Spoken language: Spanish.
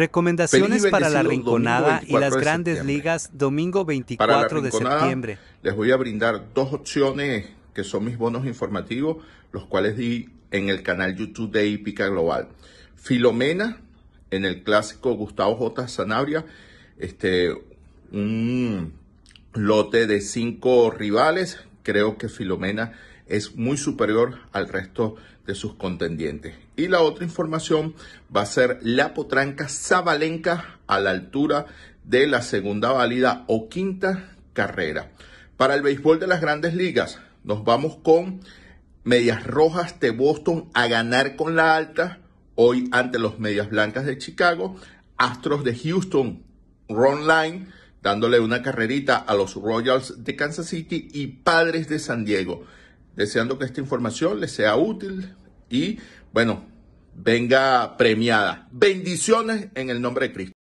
Recomendaciones para la Rinconada y las grandes ligas domingo 24 de septiembre. Les voy a brindar dos opciones que son mis bonos informativos, los cuales di en el canal YouTube de Hípica Global. Filomena, en el clásico Gustavo J. Sanabria, este, un lote de cinco rivales creo que Filomena es muy superior al resto de sus contendientes. Y la otra información va a ser la potranca Zabalenka a la altura de la segunda válida o quinta carrera. Para el béisbol de las grandes ligas, nos vamos con Medias Rojas de Boston a ganar con la alta, hoy ante los Medias Blancas de Chicago, Astros de Houston, Ron Line dándole una carrerita a los Royals de Kansas City y Padres de San Diego. Deseando que esta información les sea útil y, bueno, venga premiada. Bendiciones en el nombre de Cristo.